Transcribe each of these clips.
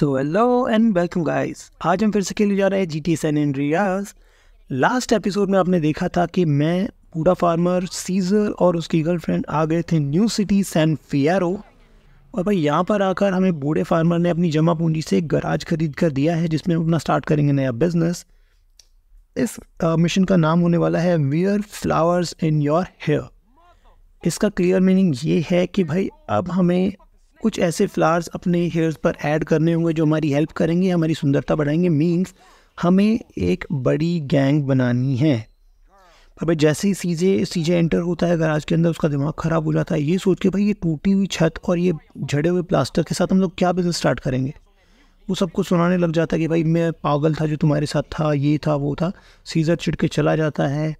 so hello and welcome guys आज हम फिर से खेलने जा रहे हैं G T San Andreas last episode में आपने देखा था कि मैं पूरा फार्मर सीजर और उसकी गर्लफ्रेंड आ गए थे न्यू सिटी सैन फियारो और भाई यहाँ पर आकर हमें बूढ़े फार्मर ने अपनी जमा पूंजी से एक गराज खरीद कर दिया है जिसमें अपना स्टार्ट करेंगे नया बिजनेस इस मिशन का नाम होने वाला है wear flowers in your hair इसका क्लियर मीनिंग ये है कि भाई अब हमें कुछ ऐसे फ्लावर्स अपने हेयर्स पर ऐड करने होंगे जो हमारी हेल्प करेंगे हमारी सुंदरता बढ़ाएंगे मीन्स हमें एक बड़ी गैंग बनानी है अबे जैसे ही सीजे सीजे एंटर होता है गराज के अंदर उसका दिमाग ख़राब हो जाता है ये सोच के भाई ये टूटी हुई छत और ये झड़े हुए प्लास्टर के साथ हम लोग क्या बिज़नेस स्टार्ट करेंगे वो सबको सुनाने लग जाता है कि भाई मैं पागल था जो तुम्हारे साथ था ये था वो था सीज़र छिड़ के चला जाता है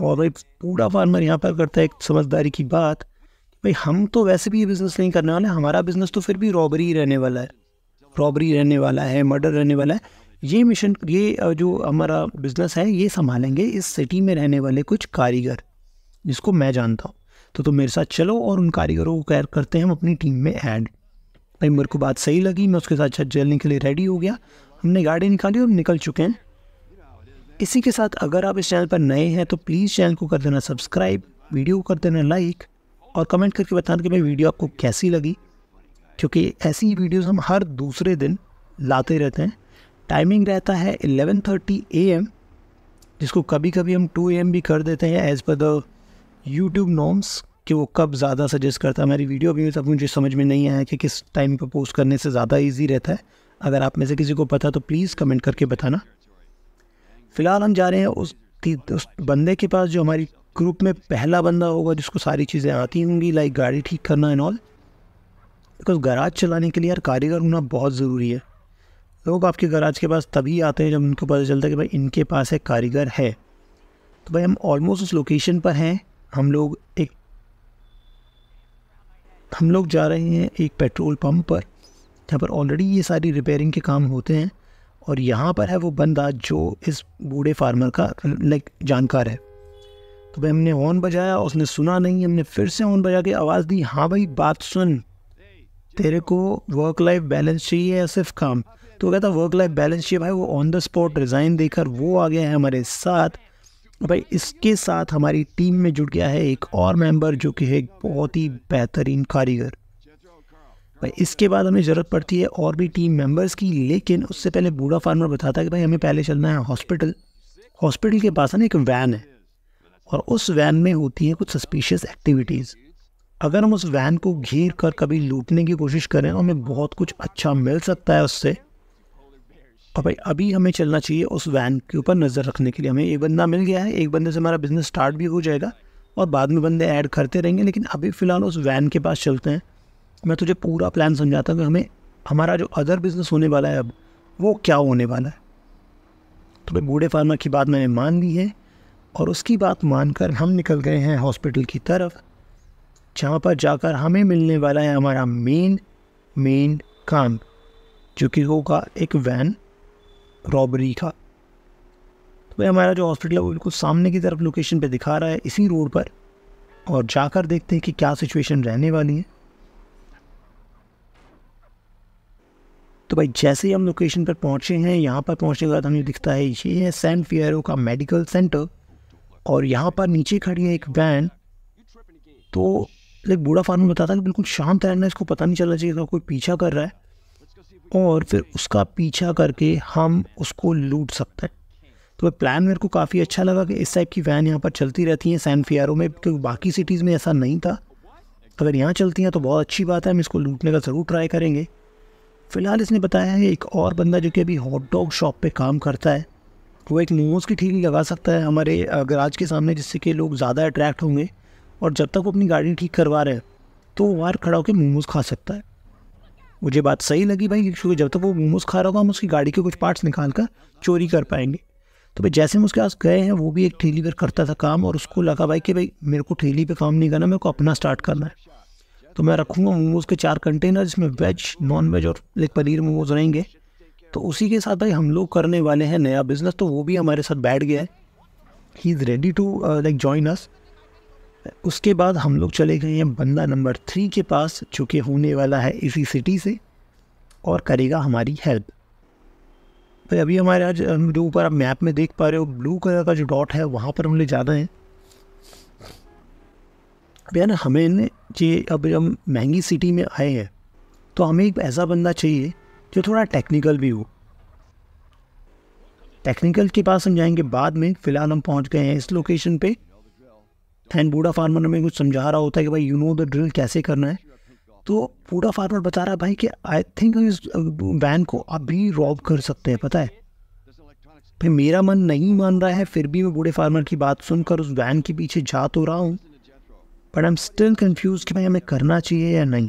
और भाई पूरा फार्मर यहाँ पर करता है एक समझदारी की बात भाई हम तो वैसे भी ये बिज़नेस नहीं करने वाले हमारा बिज़नेस तो फिर भी रॉबरी रहने वाला है रॉबरी रहने वाला है मर्डर रहने वाला है ये मिशन ये जो हमारा बिज़नेस है ये संभालेंगे इस सिटी में रहने वाले कुछ कारीगर जिसको मैं जानता हूँ तो तुम तो मेरे साथ चलो और उन कारीगरों को कैर करते हैं हम अपनी टीम में ऐड भाई मेरे को बात सही लगी मैं उसके साथ छत जलने के लिए रेडी हो गया हमने गाड़ी निकाली और निकल चुके हैं इसी के साथ अगर आप इस चैनल पर नए हैं तो प्लीज़ चैनल को कर देना सब्सक्राइब वीडियो को कर देना लाइक और कमेंट करके बताना कि मैं वीडियो आपको कैसी लगी क्योंकि ऐसी ही वीडियोज़ हम हर दूसरे दिन लाते रहते हैं टाइमिंग रहता है 11:30 थर्टी एम जिसको कभी कभी हम 2 एम भी कर देते हैं as per the YouTube norms कि वो कब ज़्यादा सजेस्ट करता है हमारी वीडियो अभी तक मुझे समझ में नहीं आया कि किस टाइम पर पोस्ट करने से ज़्यादा ईजी रहता है अगर आप में से किसी को पता तो प्लीज़ कमेंट करके बताना फ़िलहाल हम जा रहे हैं उस, उस बंदे के पास जो हमारी ग्रुप में पहला बंदा होगा जिसको सारी चीज़ें आती होंगी लाइक गाड़ी ठीक करना एंड ऑल बिकॉज गराज चलाने के लिए यार कारीगर होना बहुत ज़रूरी है लोग आपके गराज के पास तभी आते हैं जब उनको पता चलता है कि भाई इनके पास एक कारीगर है तो भाई हम ऑलमोस्ट उस लोकेशन पर हैं हम लोग एक हम लोग जा रहे हैं एक पेट्रोल पम्प पर जहाँ पर ऑलरेडी ये सारी रिपेयरिंग के काम होते हैं और यहाँ पर है वो बंदा जो इस बूढ़े फार्मर का लाइक जानकार है तो भाई हमने ऑन बजाया उसने सुना नहीं हमने फिर से ऑन बजा के आवाज़ दी हाँ भाई बात सुन तेरे को वर्क लाइफ बैलेंस चाहिए या सिर्फ काम तो कहता वर्क लाइफ बैलेंस चाहिए भाई वो ऑन द स्पॉट रिज़ाइन देकर वो आ गया है हमारे साथ भाई इसके साथ हमारी टीम में जुड़ गया है एक और मेंबर जो कि है एक बहुत ही बेहतरीन कारीगर भाई इसके बाद हमें ज़रूरत पड़ती है और भी टीम मेंबर्स की लेकिन उससे पहले बूढ़ा फार्मर बताता है कि भाई हमें पहले चलना है हॉस्पिटल हॉस्पिटल के पास ना एक वैन है और उस वैन में होती है कुछ सस्पिशियस एक्टिविटीज़ अगर हम उस वैन को घेर कर कभी लूटने की कोशिश करें तो हमें बहुत कुछ अच्छा मिल सकता है उससे और भाई अभी हमें चलना चाहिए उस वैन के ऊपर नज़र रखने के लिए हमें एक बंदा मिल गया है एक बंदे से हमारा बिज़नेस स्टार्ट भी हो जाएगा और बाद में बंदे ऐड करते रहेंगे लेकिन अभी फ़िलहाल उस वैन के पास चलते हैं मैं तुझे पूरा प्लान समझाता हूँ कि हमें हमारा जो अदर बिज़नेस होने वाला है अब वो क्या होने वाला है तो भाई बूढ़े फार्मा की बात मैंने मान ली है और उसकी बात मानकर हम निकल गए हैं हॉस्पिटल की तरफ जहाँ पर जाकर हमें मिलने वाला है हमारा मेन मेन काम जो कि होगा एक वैन रॉबरी का तो भाई हमारा जो हॉस्पिटल है वो बिल्कुल सामने की तरफ लोकेशन पे दिखा रहा है इसी रोड पर और जाकर देखते हैं कि क्या सिचुएशन रहने वाली है तो भाई जैसे ही हम लोकेशन पर पहुँचे हैं यहाँ पर पहुँचने के बाद हमें दिखता है ये है सैन फियरो का मेडिकल सेंटर और यहाँ पर नीचे खड़ी है एक वैन तो लाइक बूढ़ा फार्मर बताता है कि बिल्कुल शांत रहना इसको पता नहीं चलना चाहिए कोई पीछा कर रहा है और फिर उसका पीछा करके हम उसको लूट सकते हैं तो प्लान मेरे को काफ़ी अच्छा लगा कि इस टाइप की वैन यहाँ पर चलती रहती हैं सैन फियारो में क्योंकि तो बाकी सिटीज़ में ऐसा नहीं था अगर यहाँ चलती हैं तो बहुत अच्छी बात है हम इसको लूटने का ज़रूर ट्राई करेंगे फ़िलहाल इसने बताया है एक और बंदा जो कि अभी हॉट डॉग शॉप पर काम करता है वो एक मोमोज़ की ठीक लगा सकता है हमारे गराज के सामने जिससे कि लोग ज़्यादा अट्रैक्ट होंगे और जब तक वो अपनी गाड़ी ठीक करवा रहे हैं तो वो बाहर खड़ा होकर मोमोज़ खा सकता है मुझे बात सही लगी भाई क्योंकि जब तक वो मोमोज़ खा रहा होगा हम उसकी गाड़ी के कुछ पार्ट्स निकाल कर चोरी कर पाएंगे तो भाई जैसे हम उसके पास गए हैं वो भी एक ठेली पर करता था काम और उसको लगा भाई कि भाई मेरे को ठेली पर काम नहीं करना मेरे को अपना स्टार्ट करना है तो मैं रखूँगा मोमोज़ के चार कंटेनर जिसमें वेज नॉन वेज और लाइक पनीर मोमोज़ रहेंगे तो उसी के साथ भाई हम लोग करने वाले हैं नया बिज़नेस तो वो भी हमारे साथ बैठ गया है he is ready to like join us उसके बाद हम लोग चले गए हैं बंदा नंबर थ्री के पास जो कि होने वाला है इसी सिटी से और करेगा हमारी हेल्प भाई अभी हमारे आज जो ऊपर आप मैप में देख पा रहे हो ब्लू कलर का जो डॉट है वहाँ पर हम ले जाना है भैया ना हमें ये अब हम महंगी सिटी में आए हैं तो हमें एक ऐसा बंदा चाहिए जो थोड़ा टेक्निकल भी हो टेक्निकल के पास हम जाएंगे बाद में फ़िलहाल हम पहुंच गए हैं इस लोकेशन पे एंड बूढ़ा फार्मर हमें कुछ समझा रहा होता है कि भाई यू नो द ड्रिल कैसे करना है तो बूढ़ा फार्मर बता रहा है भाई कि आई थिंक इस वैन को अभी रॉब कर सकते हैं पता है भाई मेरा मन नहीं मान रहा है फिर भी मैं बूढ़े फार्मर की बात सुनकर उस वैन के पीछे जा तो रहा हूँ but I am still confuse कि भाई हमें करना चाहिए या नहीं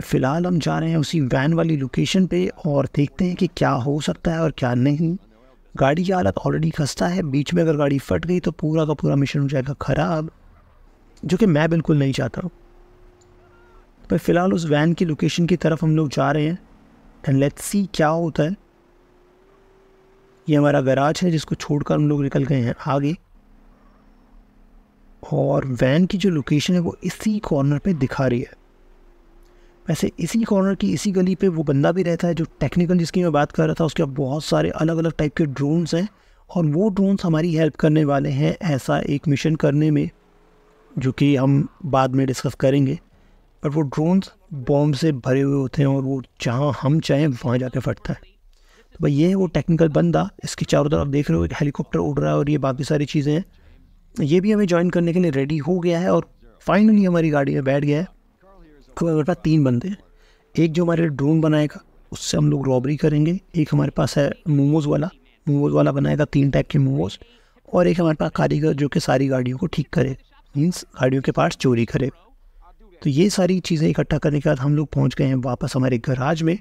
फ़िलहाल हम जा रहे हैं उसी वैन वाली लोकेशन पे और देखते हैं कि क्या हो सकता है और क्या नहीं गाड़ी की हालत ऑलरेडी खस्ता है बीच में अगर गाड़ी फट गई तो पूरा का पूरा मिशन हो जाएगा ख़राब जो कि मैं बिल्कुल नहीं चाहता हूँ पर फ़िलहाल उस वैन की लोकेशन की तरफ हम लोग जा रहे हैं एंड लेट्स सी क्या होता है ये हमारा गराज है जिसको छोड़कर हम लोग निकल गए हैं आगे और वैन की जो लोकेशन है वो इसी कॉर्नर पे दिखा रही है वैसे इसी कॉर्नर की इसी गली पे वो बंदा भी रहता है जो टेक्निकल जिसकी मैं बात कर रहा था उसके अब बहुत सारे अलग अलग टाइप के ड्रोन्स हैं और वो ड्रोन्स हमारी हेल्प करने वाले हैं ऐसा एक मिशन करने में जो कि हम बाद में डिस्कस करेंगे पर वो ड्रोन्स बॉम्ब से भरे हुए होते हैं और वो जहाँ हम चाहें वहाँ जाके फटता है तो भाई ये है वो टेक्निकल बंदा इसके चारों तरफ देख रहे हो एक हेलीकॉप्टर उड़ रहा है और ये बाकी सारी चीज़ें हैं ये भी हमें ज्वाइन करने के लिए रेडी हो गया है और फाइनली हमारी गाड़ी में बैठ गया है तो हमारे पास तीन बंदे हैं एक जो हमारे ड्रोन बनाएगा उससे हम लोग रॉबरी करेंगे एक हमारे पास है मोमोज़ वाला मोमोज़ वाला बनाएगा तीन टाइप के मोमोज़ और एक हमारे पास कारीगर जो कि सारी गाड़ियों को ठीक करे मीन्स गाड़ियों के पार्ट्स चोरी करे तो ये सारी चीज़ें इकट्ठा करने के बाद हम लोग पहुँच गए हैं वापस हमारे गराज में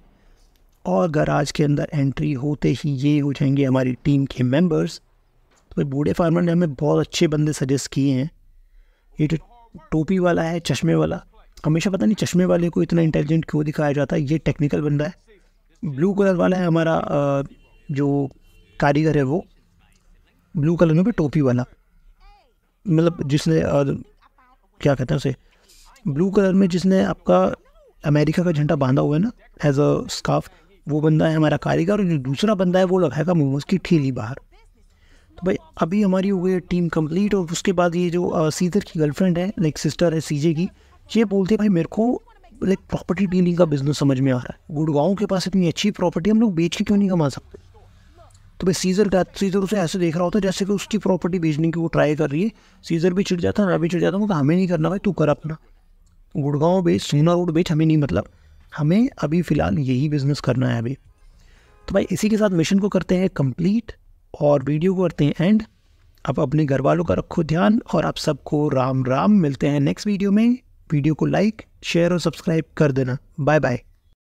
और गराज के अंदर एंट्री होते ही ये हो जाएंगे हमारी टीम के मेंबर्स तो भाई बूढ़े फार्मर ने हमें बहुत अच्छे बंदे सजेस्ट किए हैं ये जो टोपी वाला है चश्मे वाला हमेशा पता नहीं चश्मे वाले को इतना इंटेलिजेंट क्यों दिखाया जाता है ये टेक्निकल बंदा है ब्लू कलर वाला है हमारा जो कारीगर है वो ब्लू कलर में टोपी वाला मतलब जिसने क्या कहते हैं उसे ब्लू कलर में जिसने आपका अमेरिका का झंडा बांधा हुआ है ना एज अ स्काफ वो बंदा है हमारा कारीगर और जो दूसरा बंदा है वो लगाएगा मोमोज की ठीली बाहर तो भाई अभी हमारी हो गई टीम कंप्लीट और उसके बाद ये जो सीधर की गर्लफ्रेंड है लाइक सिस्टर है सीजे की ये बोलते भाई मेरे को लाइक प्रॉपर्टी डीलिंग का बिजनेस समझ में आ रहा है गुड़गांव के पास इतनी अच्छी प्रॉपर्टी हम लोग बेच के क्यों नहीं कमा सकते तो भाई सीजर का सीजर उसे ऐसे देख रहा होता है जैसे कि उसकी प्रॉपर्टी बेचने की वो ट्राई कर रही है सीजर भी चिड़ जाता है मैं भी चिड़ जाता हूँ हमें नहीं करना भाई तू कर अपना गुड़गांव बेच सोना रोड बेच हमें नहीं मतलब हमें अभी फ़िलहाल यही बिज़नेस करना है अभी तो भाई इसी के साथ मिशन को करते हैं कंप्लीट और वीडियो को करते हैं एंड आप अपने घर वालों का रखो ध्यान और आप सबको राम राम मिलते हैं नेक्स्ट वीडियो में वीडियो को लाइक शेयर और सब्सक्राइब कर देना बाय बाय